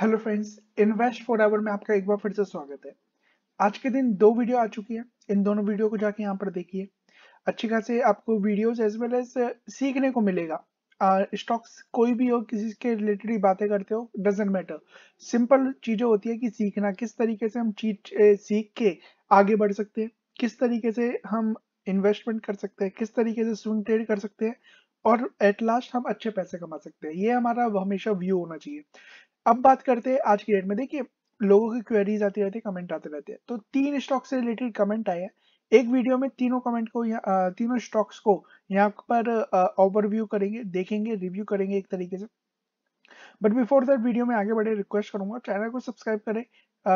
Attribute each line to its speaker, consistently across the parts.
Speaker 1: hello friends invest forever में आपका एक बार फिर से स्वागत है आज के दिन दो वीडियो आ चुकी है इन दोनों वीडियो को जाके यहाँ पर देखिए अच्छी खासे आपको वीडियोस एज वेल एज सीखने को मिलेगा स्टॉक्स कोई भी हो किसी के रिलेटेड ही बातें करते हो डजेंट मैटर सिंपल चीज़ें होती है कि सीखना किस तरीके से हम चीज सीख के आगे बढ़ सकते हैं किस तरीके से हम इन्वेस्टमेंट कर सकते हैं किस तरीके से स्विंग ट्रेड कर सकते हैं और एट लास्ट हम अच्छे पैसे कमा सकते हैं ये हमारा हमेशा व्यू होना चाहिए अब बात करते हैं आज की डेट में देखिए लोगों की क्वेरीज आती रहती है कमेंट आते रहते हैं तो तीन स्टॉक से रिलेटेड कमेंट आए हैं एक वीडियो में तीनों कमेंट को या, तीनों स्टॉक्स को यहाँ पर ओवरव्यू करेंगे देखेंगे रिव्यू करेंगे एक तरीके से बट बिफोर दैट वीडियो में आगे बढ़े रिक्वेस्ट करूंगा चैनल को सब्सक्राइब करें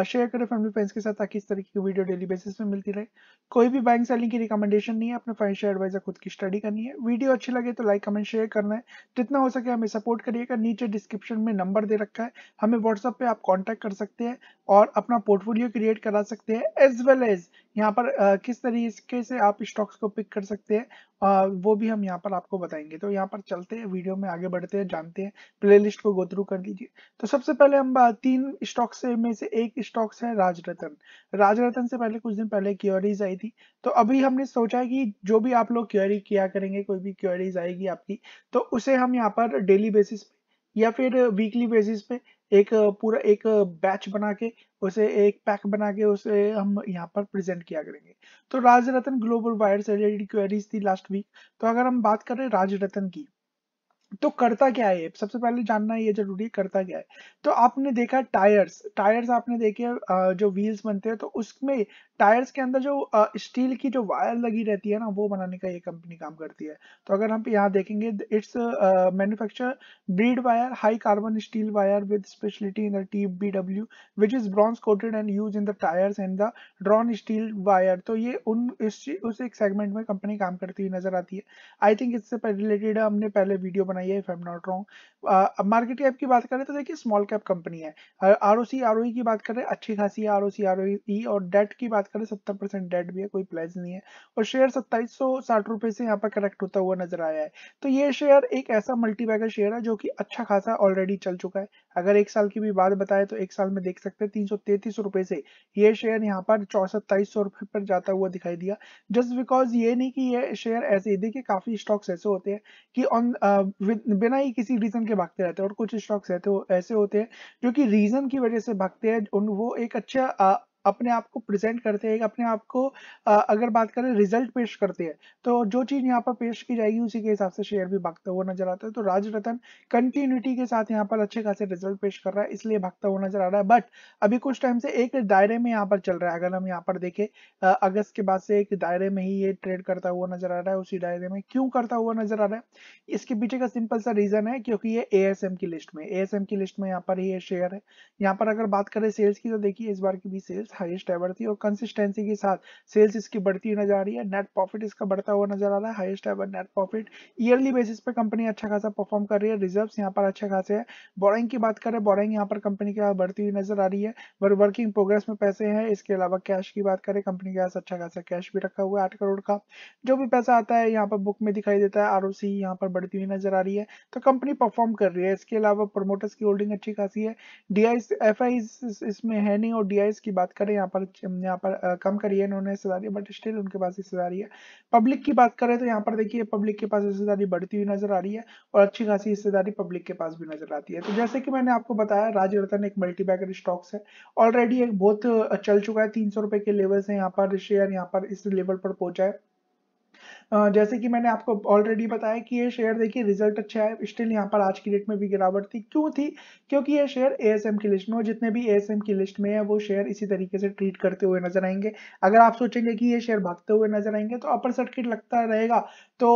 Speaker 1: शेयर करें फैमिली फ्रेंड्स के साथ ताकि इस तरीके की वीडियो डेली बेसिस में मिलती रहे कोई भी बैंक सेलिंग की रिकमेंडेशन नहीं है अपने फाइनेंशियल एडवाइजर खुद की स्टडी करनी है वीडियो अच्छी लगे तो लाइक कमेंट शेयर करना है जितना हो सके हमें सपोर्ट करिएगा नीचे डिस्क्रिप्शन में नंबर दे रखा है हमें व्हाट्सअप पे आप कॉन्टैक्ट कर सकते हैं और अपना पोर्टफोलियो क्रिएट करा सकते हैं एज वेल एज यहाँ पर आ, किस तरीके से आप स्टॉक्स को पिक कर सकते हैं आ, वो भी हम यहाँ पर आपको बताएंगे तो यहाँ पर चलते हैं वीडियो में आगे बढ़ते हैं जानते हैं प्लेलिस्ट को गो थ्रू कर लीजिए तो सबसे पहले हम तीन स्टॉक्स में से एक स्टॉक्स है राजरतन राजरतन से पहले कुछ दिन पहले क्योरीज आई थी तो अभी हमने सोचा है कि जो भी आप लोग क्योरी किया करेंगे कोई भी क्योरीज आएगी आपकी तो उसे हम यहाँ पर डेली बेसिस पे या फिर वीकली बेसिस पे एक पूरा एक बैच बना के उसे एक पैक बना के उसे हम यहाँ पर प्रेजेंट किया करेंगे तो राज रतन ग्लोबल वायर से रिलेटेड क्वेरीज थी लास्ट वीक तो अगर हम बात करें राज रतन की तो करता क्या है सबसे पहले जानना ये जरूरी है करता क्या है तो आपने देखा टायर्स टायर्स आपने देखे जो व्हील्स बनते हैं तो उसमें टायर्स के अंदर जो स्टील की जो वायर लगी रहती है ना वो बनाने का ये कंपनी काम करती है तो अगर हम यहाँ देखेंगे its manufacture bead wire high carbon steel wire with speciality in the T B W which is bronze coated and use in the tyres and the drawn steel wire तो ये उन इस उस एक सेगमेंट में कंपनी काम करती हुई नजर आती है आई थिंक इससे रिलेटेड हमने पहले वीडियो बनाई बनाई है if I am not wrong अब मार्केट कैप की बात करें तो देखिए स्मॉल कैप कंपनी है R O C R O की बात करें अच्छी खासी आर ओ सी आर ओ ई और डेट की बात करें सत्तर परसेंट डेट भी है कोई प्लेज नहीं है और शेयर सत्ताईस सौ साठ रुपए से यहाँ पर करेक्ट होता हुआ नजर आया है तो ये शेयर एक ऐसा मल्टीबैगर शेयर है जो कि अच्छा खासा ऑलरेडी चल चुका है अगर एक साल की भी बात बताए तो एक साल में देख सकते हैं तीन सौ तैतीस रुपए से ये शेयर यहाँ पर सत्ताईस सौ रुपए पर जाता हुआ दिखाई दिया जस्ट बिकॉज ये नहीं कि ये शेयर ऐसे ही देखिए काफी स्टॉक्स ऐसे होते हैं कि ऑन बिना ही किसी रीजन के भागते रहते हैं और कुछ स्टॉक्स रहते वो ऐसे होते हैं जो कि रीजन की वजह से भागते हैं वो एक अच्छा अपने आप को प्रेजेंट करते हैं अपने आप को अगर बात करें रिजल्ट पेश करते हैं तो जो चीज़ यहाँ पर पेश की जाएगी उसी के हिसाब से शेयर भी भागता हुआ नजर आता है तो राज रतन कंटिन्यूटी के साथ यहाँ पर अच्छे खासे रिजल्ट पेश कर रहा है इसलिए भागता हुआ नजर आ रहा है बट अभी कुछ टाइम से एक दायरे में यहाँ पर चल रहा है अगर हम यहाँ पर देखें अगस्त के बाद से एक दायरे में ही ये ट्रेड करता हुआ नजर आ रहा है उसी दायरे में क्यों करता हुआ नजर आ रहा है इसके पीछे का सिंपल सा रीजन है क्योंकि ये ए की लिस्ट में ए की लिस्ट में यहाँ पर ही ये शेयर है यहाँ पर अगर बात करें सेल्स की तो देखिए इस बार की भी सेल्स हाईएस्ट एवर थी और कंसिस्टेंसी के साथ सेल्स इसकी बढ़ती हुई नजर आ रही है नेट प्रॉफिट इसका बढ़ता हुआ नजर आ रहा है highest ever net profit yearly basis पे कंपनी अच्छा खासा परफॉर्म कर रही है रिजर्व यहाँ पर अच्छे खासे है बोरिंग की बात करें बोरिंग यहाँ पर कंपनी के पास बढ़ती हुई नजर आ रही है वर्किंग प्रोग्रेस में पैसे है इसके अलावा कैश की बात करें कंपनी के पास अच्छा खासा कैश भी रखा हुआ है आठ करोड़ का जो भी पैसा आता है यहाँ पर बुक में दिखाई देता है आर ओ यहाँ पर बढ़ती हुई नजर आ रही है तो कंपनी परफॉर्म कर रही है इसके अलावा प्रोमोटर्स की होल्डिंग अच्छी खासी है डी आई आई इसमें है नहीं और डी की बात करें यहाँ पर यहाँ पर कम करी है इन्होंने हिस्सेदारी बट स्टिल उनके पास हिस्सेदारी है पब्लिक की बात करें तो यहाँ पर देखिए पब्लिक के पास हिस्सेदारी बढ़ती हुई नजर आ रही है और अच्छी खासी हिस्सेदारी पब्लिक के पास भी नजर आती है तो जैसे कि मैंने आपको बताया राजरत्न एक मल्टीबैगर स्टॉक्स है ऑलरेडी एक बहुत चल चुका है तीन के लेवल से यहाँ पर शेयर यहाँ पर इस लेवल पर पहुंचा है जैसे कि मैंने आपको ऑलरेडी बताया कि ये शेयर देखिए रिजल्ट अच्छा है स्टिल यहाँ पर आज की डेट में भी गिरावट थी क्यों थी क्योंकि ये शेयर एएसएम की लिस्ट में और जितने भी एएसएम की लिस्ट में है वो शेयर इसी तरीके से ट्रीट करते हुए नजर आएंगे अगर आप सोचेंगे कि ये शेयर भागते हुए नजर आएंगे तो अपर सर्किट लगता रहेगा तो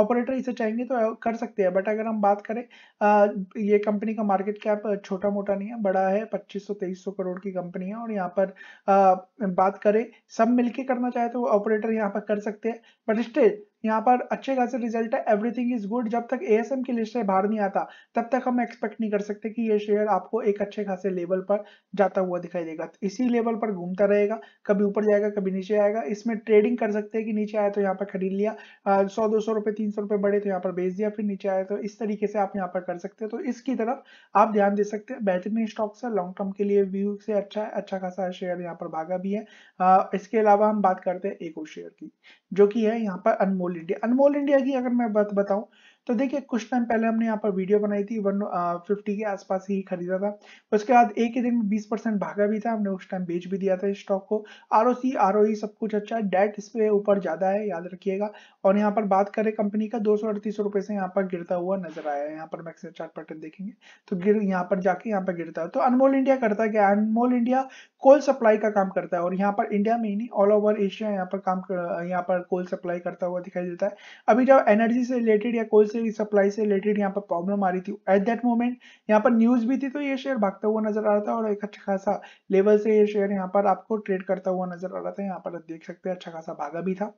Speaker 1: ऑपरेटर इसे चाहेंगे तो कर सकते हैं बट अगर हम बात करें आ, ये कंपनी का मार्केट कैप छोटा मोटा नहीं है बड़ा है पच्चीस सौ तेईस सौ करोड़ की कंपनी है और यहाँ पर आ, बात करें सब मिलके करना चाहे तो ऑपरेटर यहाँ पर कर सकते हैं बट स्टिल restricted यहाँ पर अच्छे खासे रिजल्ट है एवरीथिंग इज गुड जब तक एएसएम की लिस्ट से बाहर नहीं आता तब तक हम एक्सपेक्ट नहीं कर सकते कि ये शेयर आपको एक अच्छे खासे लेवल पर जाता हुआ दिखाई देगा तो इसी लेवल पर घूमता रहेगा कभी ऊपर जाएगा कभी नीचे आएगा इसमें ट्रेडिंग कर सकते हैं कि नीचे आया तो यहाँ पर खरीद लिया सौ दो सौ रुपए तीन सौ रुपए बढ़े तो यहाँ पर बेच दिया फिर नीचे आया तो इस तरीके से आप यहाँ पर कर सकते हैं तो इसकी तरफ आप ध्यान दे सकते हैं बेहतरीन स्टॉक्स है लॉन्ग टर्म के लिए व्यू से अच्छा है अच्छा खासा शेयर यहाँ पर भागा भी है इसके अलावा हम बात करते हैं एक और शेयर की जो की है यहाँ पर अनमोल अनमोल इंडिया अनमोल इंडिया की अगर मैं बात बताऊं तो देखिए कुछ टाइम पहले हमने यहाँ पर वीडियो बनाई थी वन फिफ्टी uh, के आसपास ही खरीदा था उसके बाद एक ही दिन में बीस परसेंट भागा भी था हमने उस टाइम बेच भी दिया था स्टॉक को आर ओ सी आर ओ ई सब कुछ अच्छा है डेट इस पे ऊपर ज्यादा है याद रखिएगा और यहाँ पर बात करें कंपनी का दो सौ से यहाँ पर गिरता हुआ नजर आया है यहाँ पर मैक्सिम चार्ट पैटर्न देखेंगे तो गिर यहाँ पर जाके यहाँ पर गिरता है तो अनमोल इंडिया करता है क्या अनमोल इंडिया कोल सप्लाई का काम करता है और यहाँ पर इंडिया में ही नहीं ऑल ओवर एशिया यहाँ पर काम यहाँ पर कोल सप्लाई करता हुआ दिखाई देता है अभी जब एनर्जी से रिलेटेड या कोल से ही सप्लाई से रिलेटेड यहाँ पर प्रॉब्लम आ रही थी एट दैट मोमेंट यहाँ पर न्यूज भी थी तो ये शेयर भागता हुआ नजर आ रहा था और एक अच्छा खासा लेवल से ये शेयर यहाँ पर आपको ट्रेड करता हुआ नजर आ रहा था यहाँ पर देख सकते हैं अच्छा खासा भागा भी था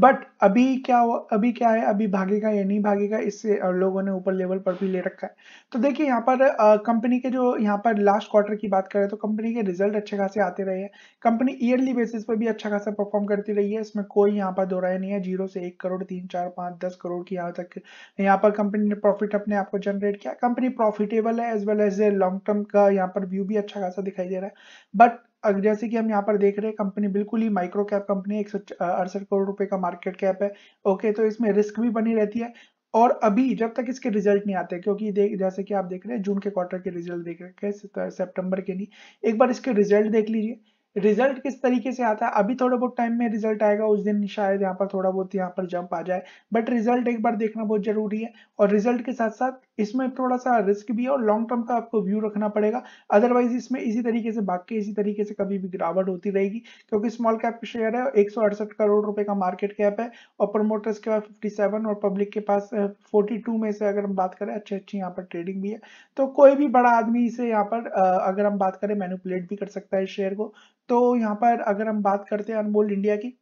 Speaker 1: बट अभी क्या अभी क्या है अभी भागेगा या नहीं भागेगा इससे लोगों ने ऊपर लेवल पर भी ले रखा है तो देखिए यहाँ पर कंपनी के जो यहाँ पर लास्ट क्वार्टर की बात करें तो कंपनी के रिजल्ट अच्छे खासे आते रहे हैं कंपनी ईयरली बेसिस पर भी अच्छा खासा परफॉर्म करती रही है इसमें कोई यहाँ पर दो राय नहीं है जीरो से एक करोड़ तीन चार पाँच दस करोड़ की यहाँ तक यहाँ पर कंपनी ने प्रॉफिट अपने आप को जनरेट किया कंपनी प्रॉफिटेबल है as well as long term का यहाँ पर व्यू भी अच्छा खासा दिखाई दे रहा है बट अगर जैसे कि हम यहाँ पर देख रहे हैं कंपनी बिल्कुल ही माइक्रो कैप कंपनी एक सौ अड़सठ करोड़ रुपए का मार्केट कैप है ओके तो इसमें रिस्क भी बनी रहती है और अभी जब तक इसके रिजल्ट नहीं आते क्योंकि देख जैसे कि आप देख रहे हैं जून के क्वार्टर के रिजल्ट देख रहे हैं सेप्टेम्बर के नहीं एक बार इसके रिजल्ट देख लीजिए रिजल्ट किस तरीके से आता है अभी थोड़ा बहुत टाइम में रिजल्ट आएगा उस दिन शायद यहाँ पर थोड़ा बहुत यहाँ पर जंप आ जाए बट रिजल्ट एक बार देखना बहुत जरूरी है और रिजल्ट के साथ साथ इसमें थोड़ा सा रिस्क भी है और लॉन्ग टर्म का आपको व्यू रखना पड़ेगा अदरवाइज इसमें इसी तरीके से बाकी इसी तरीके से कभी भी गिरावट होती रहेगी क्योंकि स्मॉल कैप शेयर है एक करोड़ रुपए का मार्केट कैप है और प्रमोटर्स के पास फिफ्टी और पब्लिक के पास फोर्टी में से अगर हम बात करें अच्छी अच्छी यहाँ पर ट्रेडिंग भी है तो कोई भी बड़ा आदमी इसे यहाँ पर अगर हम बात करें मैनुपुलेट भी कर सकता है शेयर को तो यहाँ पर अगर हम बात करते हैं अनमोल इंडिया की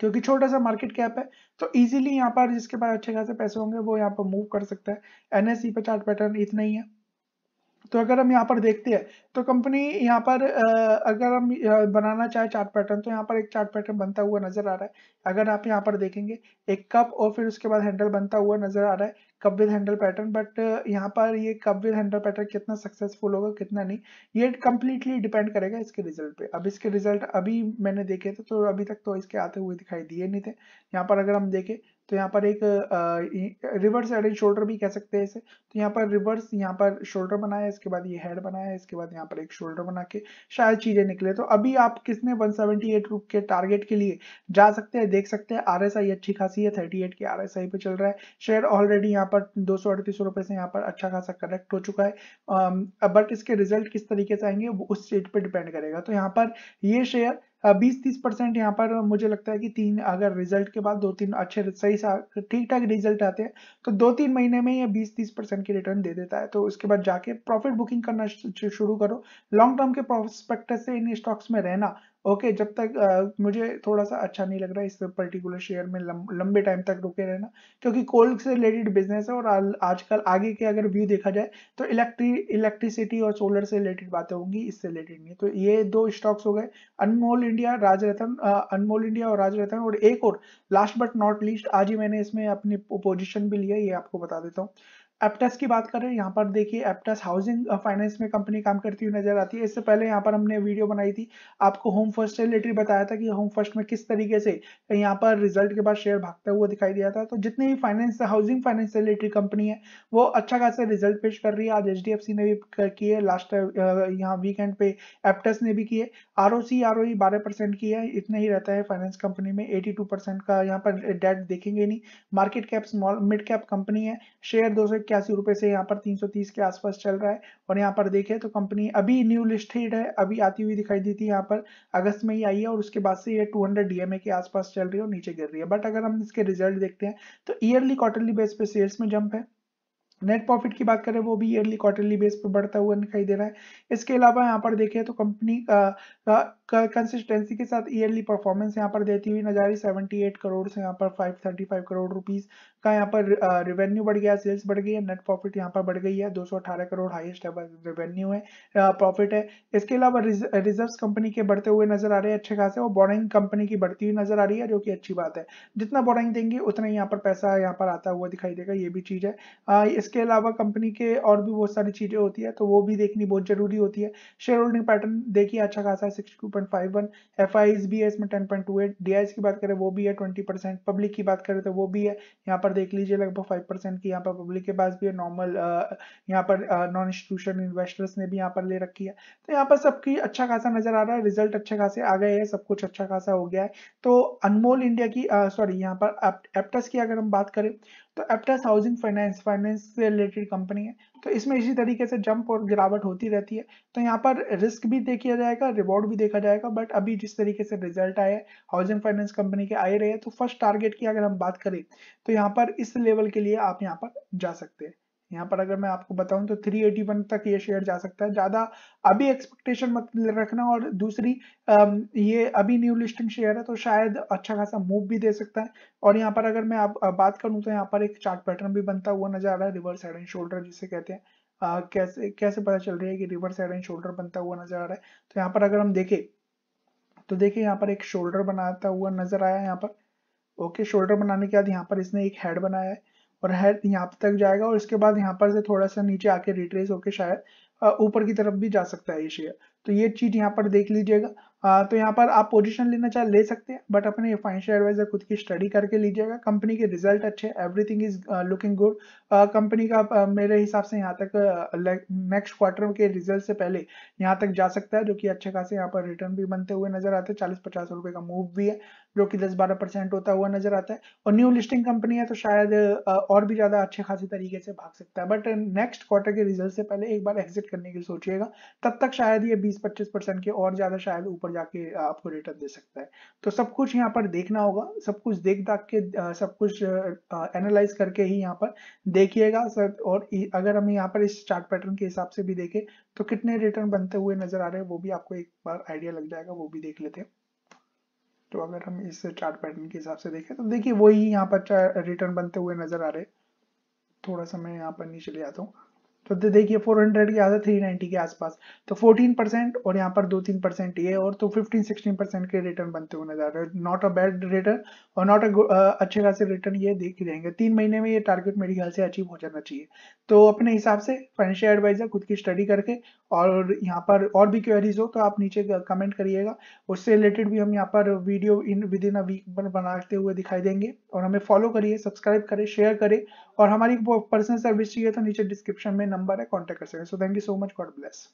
Speaker 1: क्योंकि छोटा सा मार्केट कैप है तो इजीली यहाँ पर जिसके पास अच्छे खासे पैसे होंगे वो यहाँ पर मूव कर सकता है एनएससी e पे चार्ट पैटर्न इतना ही है तो अगर हम यहाँ पर देखते हैं तो कंपनी यहाँ पर अगर हम बनाना चाहे चार्ट पैटर्न तो यहाँ पर एक चार्ट पैटर्न बनता हुआ नजर आ रहा है अगर आप यहाँ पर देखेंगे एक कप और फिर उसके बाद हैंडल बनता हुआ नजर आ रहा है cup with handle pattern but यहाँ पर ये कप विद हैंडल पैटर्न कितना सक्सेसफुल होगा कितना नहीं ये कंप्लीटली डिपेंड करेगा इसके रिजल्ट पे अब इसके रिजल्ट अभी मैंने देखे थे तो अभी तक तो इसके आते हुए दिखाई दिए नहीं थे यहाँ पर अगर हम देखें तो यहाँ पर एक रिवर्स हेड एंड शोल्डर भी कह सकते हैं इसे तो यहाँ पर रिवर्स यहाँ पर शोल्डर बनाया इसके बाद ये हेड बनाया इसके बाद यहाँ पर एक शोल्डर बना के शायद चीजें निकले तो अभी आप किसने 178 रुप के टारगेट के लिए जा सकते हैं देख सकते हैं आरएसआई अच्छी खासी है 38 के आरएसआई पे चल रहा है शेयर ऑलरेडी यहाँ पर दो सौ से यहाँ पर अच्छा खासा कनेक्ट हो चुका है बट इसके रिजल्ट किस तरीके से आएंगे उस चीज पर डिपेंड करेगा तो यहाँ पर ये शेयर बीस तीस परसेंट यहाँ पर मुझे लगता है कि तीन अगर रिजल्ट के बाद दो तीन अच्छे सही ठीक ठाक रिजल्ट आते हैं तो दो तीन महीने में ये बीस तीस परसेंट की रिटर्न दे देता है तो उसके बाद जाके प्रॉफिट बुकिंग करना शुरू करो लॉन्ग टर्म के प्रोस्पेक्टस से इन स्टॉक्स में रहना ओके okay, जब तक आ, मुझे थोड़ा सा अच्छा नहीं लग रहा इस पर्टिकुलर शेयर में लं, लंबे टाइम तक रुके रहना क्योंकि कोल से रिलेटेड बिजनेस है और आ, आजकल आगे के अगर व्यू देखा जाए तो इलेक्ट्री इलेक्ट्रिसिटी और सोलर से रिलेटेड बातें होंगी इससे रिलेटेड नहीं तो ये दो स्टॉक्स हो गए अनमोल इंडिया राजरत्न अनमोल इंडिया और राजरत्न और एक और लास्ट बट नॉट लीस्ट आज ही मैंने इसमें अपनी पोजिशन भी लिया ये आपको बता देता हूँ एप्टस की बात करें यहाँ पर देखिए एप्टस हाउसिंग फाइनेंस में कंपनी काम करती हुई नजर आती है इससे पहले यहाँ पर हमने वीडियो बनाई थी आपको होम फर्स्ट से रिलेटेड बताया था कि होम फर्स्ट में किस तरीके से यहाँ पर रिजल्ट के बाद शेयर भागता हुआ दिखाई दिया था तो जितने भी फाइनेंस हाउसिंग फाइनेंस से रिलेटेड कंपनी है वो अच्छा खासा रिजल्ट पेश कर रही है आज एच ने भी किए लास्ट यहाँ वीकेंड पे एप्टस ने भी किए आर ओ सी आर ओ बारह परसेंट की है इतना ही रहता है फाइनेंस कंपनी में एटी टू परसेंट का यहाँ पर डेट देखेंगे नहीं market cap small mid cap company है शेयर दो सौ इक्यासी रुपए से यहाँ पर 330 के आसपास चल रहा है और यहाँ पर देखें तो कंपनी अभी न्यू लिस्टेड है अभी आती हुई दिखाई दी थी यहाँ पर अगस्त में ही आई है और उसके बाद से ये 200 डीएमए के आसपास चल रही है और नीचे गिर रही है बट अगर हम इसके रिजल्ट देखते हैं तो ईयरली क्वार्टरली बेस पे सेल्स में जंप है नेट प्रॉफिट की बात करें वो भी ईयरली क्वार्टरली बेस पर बढ़ता हुआ दिखाई दे रहा है इसके अलावा यहाँ पर देखें तो कंपनी कंसिस्टेंसी के साथ ईयरली परफॉर्मेंस यहाँ पर देती हुई नजर आई 78 करोड़ से यहाँ पर 535 करोड़ रुपीस का यहाँ पर रेवेन्यू बढ़ गया सेल्स बढ़ गई है नेट प्रॉफिट यहाँ पर बढ़ गई है दो करोड़ हाईएस्ट रेवेन्यू है प्रॉफिट है इसके अलावा रिजर्व कंपनी के बढ़ते हुए नजर आ रहे हैं अच्छे खासे और बोरिंग कंपनी की बढ़ती हुई नजर आ रही है जो की अच्छी बात है जितना बोरिंग देंगे उतना यहाँ पर पैसा यहाँ पर आता हुआ दिखाई देगा ये भी चीज है इसके अलावा कंपनी के और भी बहुत सारी चीज़ें होती है तो वो भी देखनी बहुत जरूरी होती है शेयर होल्डिंग पैटर्न देखिए अच्छा खासा है sixty two point five one F I S B S में ten point two eight D I S की बात करें वो भी है ट्वेंटी परसेंट पब्लिक की बात करें तो वो भी है यहाँ पर देख लीजिए लगभग फाइव परसेंट की यहाँ पर पब्लिक के पास भी है नॉर्मल यहाँ पर नॉन इंस्टीट्यूशन इन्वेस्टर्स ने भी यहाँ पर ले रखी है तो यहाँ पर सबकी अच्छा खासा नजर आ रहा है रिजल्ट अच्छे खासे आ गए हैं सब कुछ अच्छा खासा हो गया है तो अनमोल इंडिया की सॉरी यहाँ पर एप्टस की अगर हम बात करें तो एप्टस हाउसिंग फाइनेंस फाइनेंस से रिलेटेड कंपनी है तो इसमें इसी तरीके से जंप और गिरावट होती रहती है तो यहाँ पर रिस्क भी देखा जाएगा रिवॉर्ड भी देखा जाएगा बट अभी जिस तरीके से रिजल्ट आए हाउसिंग फाइनेंस कंपनी के आए रहे तो फर्स्ट टारगेट की अगर हम बात करें तो यहाँ पर इस लेवल के लिए आप यहाँ पर जा सकते हैं यहाँ पर अगर मैं आपको बताऊं तो 381 तक ये शेयर जा सकता है ज्यादा अभी एक्सपेक्टेशन मत रखना और दूसरी ये अभी न्यू लिस्टिंग शेयर है तो शायद अच्छा खासा मूव भी दे सकता है और यहाँ पर अगर मैं आप बात करूँ तो यहाँ पर एक चार्ट पैटर्न भी बनता हुआ नजर आ रहा है रिवर्स हेड एंड शोल्डर जिसे कहते हैं आ, कैसे कैसे पता चल रही है कि रिवर्स हेड एंड शोल्डर बनता हुआ नजर आ रहा है तो यहाँ पर अगर हम देखें तो देखिये यहाँ पर एक शोल्डर बनाता हुआ नजर आया यहाँ पर ओके शोल्डर बनाने के बाद यहाँ पर इसने एक हेड बनाया है और है यहाँ तक जाएगा और इसके बाद यहाँ पर से थोड़ा सा नीचे आके रिट्रेस होके शायद ऊपर की तरफ भी जा सकता है ये शेयर तो ये चीज यहाँ पर देख लीजिएगा हाँ, तो यहाँ पर आप पोजीशन लेना चाहे ले सकते हैं बट अपने फाइनेंशियल एडवाइजर खुद की स्टडी करके लीजिएगा कंपनी के रिजल्ट अच्छे everything is looking good company का uh, मेरे हिसाब से यहाँ तक नेक्स्ट uh, क्वार्टर के रिजल्ट से पहले यहाँ तक जा सकता है जो कि अच्छे खासे यहाँ पर रिटर्न भी बनते हुए नजर आते हैं चालीस पचास रुपए का मूव भी है जो कि दस बारह परसेंट होता हुआ नजर आता है और न्यू लिस्टिंग कंपनी है तो शायद uh, और भी ज्यादा अच्छे खासे तरीके से भाग सकता है बट नेक्स्ट क्वार्टर के रिजल्ट से पहले एक बार एग्जिट करने के लिए सोचिएगा तब तक शायद ये बीस पच्चीस परसेंट के और ज्यादा शायद ऊपर ऊपर जाके आपको रिटर्न दे सकता है तो सब कुछ यहाँ पर देखना होगा सब कुछ देख दाख के सब कुछ एनालाइज करके ही यहाँ पर देखिएगा सर और अगर हम यहाँ पर इस चार्ट पैटर्न के हिसाब से भी देखें तो कितने रिटर्न बनते हुए नजर आ रहे हैं वो भी आपको एक बार आइडिया लग जाएगा वो भी देख लेते हैं तो अगर हम इस चार्ट पैटर्न के हिसाब से देखें तो देखिए वही यहाँ पर रिटर्न बनते हुए नजर आ रहे थोड़ा सा मैं यहाँ पर नीचे ले आता हूँ तो देखिए 400 के आधा 390 के आसपास तो 14 परसेंट और यहाँ पर दो तीन परसेंट ये और तो 15 16 परसेंट के रिटर्न बनते हुए नजर रहे हैं नॉट अ बैड रिटर्न और नॉट अ अच्छे खासे रिटर्न ये देख ही रहेंगे तीन महीने में ये टारगेट मेरे ख्याल से अचीव हो जाना चाहिए तो अपने हिसाब से फाइनेंशियल एडवाइजर खुद की स्टडी करके और यहाँ पर और भी क्वेरीज हो तो आप नीचे कमेंट करिएगा उससे रिलेटेड भी हम यहाँ पर video in within a week पर बनाते हुए दिखाई देंगे और हमें फॉलो करिए सब्सक्राइब करें शेयर करें और हमारी पर्सनल सर्विस चाहिए तो नीचे डिस्क्रिप्शन में नंबर है कॉन्टेक्ट कर सकते हैं so thank you so much God bless